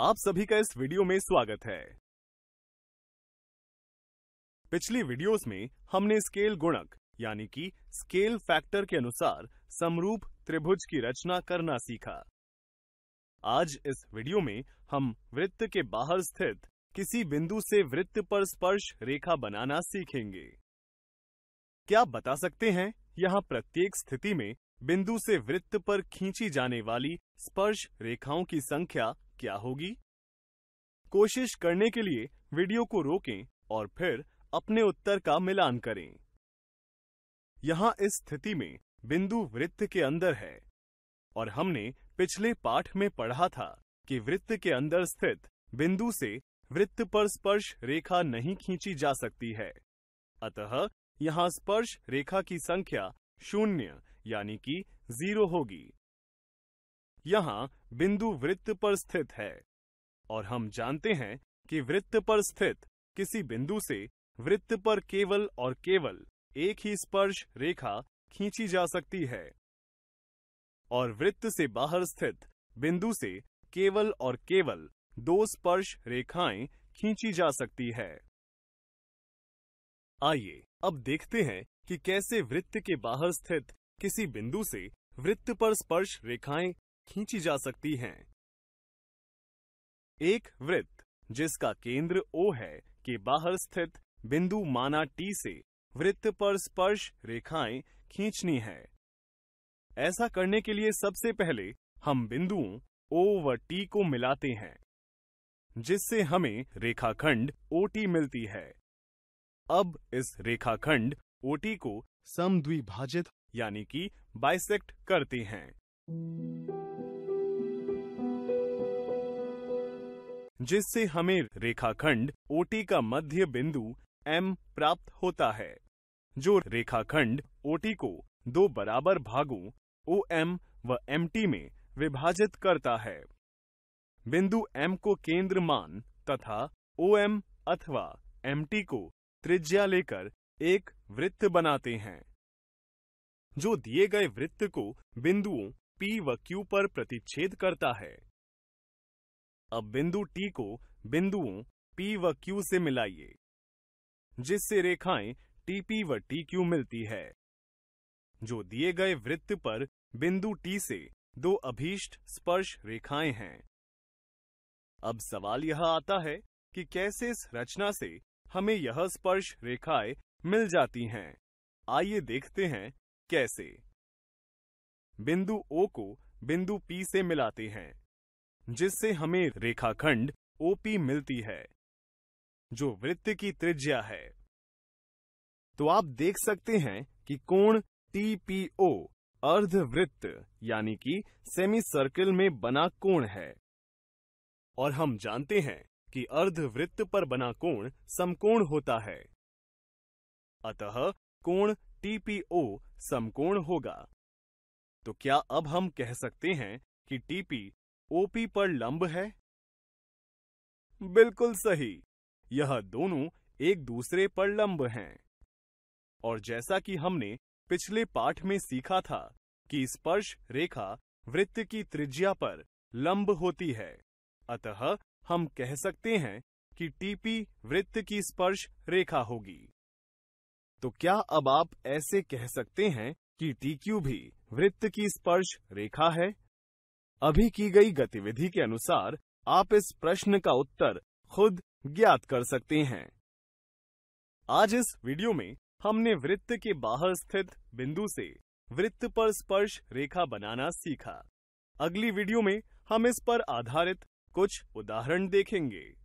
आप सभी का इस वीडियो में स्वागत है पिछली वीडियोस में हमने स्केल गुणक यानी कि स्केल फैक्टर के अनुसार समरूप त्रिभुज की रचना करना सीखा आज इस वीडियो में हम वृत्त के बाहर स्थित किसी बिंदु से वृत्त पर स्पर्श रेखा बनाना सीखेंगे क्या आप बता सकते हैं यहाँ प्रत्येक स्थिति में बिंदु से वृत्त पर खींची जाने वाली स्पर्श रेखाओं की संख्या क्या होगी कोशिश करने के लिए वीडियो को रोकें और फिर अपने उत्तर का मिलान करें यहां इस स्थिति में बिंदु वृत्त के अंदर है और हमने पिछले पाठ में पढ़ा था कि वृत्त के अंदर स्थित बिंदु से वृत्त पर स्पर्श रेखा नहीं खींची जा सकती है अतः यहाँ स्पर्श रेखा की संख्या शून्य यानी कि जीरो होगी यहाँ बिंदु वृत्त पर स्थित है और हम जानते हैं कि वृत्त पर स्थित किसी बिंदु से वृत्त पर केवल और केवल एक ही स्पर्श रेखा खींची जा सकती है और वृत्त से बाहर स्थित बिंदु से केवल और केवल दो स्पर्श रेखाएं खींची जा सकती है आइए अब देखते हैं कि कैसे वृत्त के बाहर स्थित किसी बिंदु से वृत्त पर स्पर्श रेखाएं खींची जा सकती हैं एक वृत्त जिसका केंद्र ओ है के बाहर स्थित बिंदु माना टी से वृत्त पर स्पर्श रेखाएं खींचनी है ऐसा करने के लिए सबसे पहले हम बिंदुओं ओ व टी को मिलाते हैं जिससे हमें रेखाखंड ओ टी मिलती है अब इस रेखाखंड ओ टी को समद्विभाजित यानी कि बाइसेक्ट करते हैं जिससे हमें रेखाखंड ओटी का मध्य बिंदु एम प्राप्त होता है जो रेखाखंड ओटी को दो बराबर भागों ओ एम व एम टी में विभाजित करता है बिंदु एम को केंद्र मान तथा ओ एम अथवा एम टी को त्रिज्या लेकर एक वृत्त बनाते हैं जो दिए गए वृत्त को बिंदुओं P व Q पर प्रतिच्छेद करता है अब बिंदु T को बिंदुओं P व Q से मिलाइए जिससे रेखाएं TP व TQ मिलती है जो दिए गए वृत्त पर बिंदु T से दो अभीष्ट स्पर्श रेखाएं हैं अब सवाल यह आता है कि कैसे इस रचना से हमें यह स्पर्श रेखाएं मिल जाती हैं आइए देखते हैं कैसे बिंदु ओ को बिंदु पी से मिलाते हैं जिससे हमें रेखाखंड ओपी मिलती है जो वृत्त की त्रिज्या है तो आप देख सकते हैं कि कोण टीपीओ अर्धवृत्त यानी कि सेमी सर्कल में बना कोण है और हम जानते हैं कि अर्धवृत्त पर बना कोण समकोण होता है अतः कोण टीपीओ समकोण होगा तो क्या अब हम कह सकते हैं कि टीपी ओपी पर लंब है बिल्कुल सही यह दोनों एक दूसरे पर लंब हैं और जैसा कि हमने पिछले पाठ में सीखा था कि स्पर्श रेखा वृत्त की त्रिज्या पर लंब होती है अतः हम कह सकते हैं कि टीपी वृत्त की स्पर्श रेखा होगी तो क्या अब आप ऐसे कह सकते हैं कि टीक्यू भी वृत्त की स्पर्श रेखा है अभी की गई गतिविधि के अनुसार आप इस प्रश्न का उत्तर खुद ज्ञात कर सकते हैं आज इस वीडियो में हमने वृत्त के बाहर स्थित बिंदु से वृत्त पर स्पर्श रेखा बनाना सीखा अगली वीडियो में हम इस पर आधारित कुछ उदाहरण देखेंगे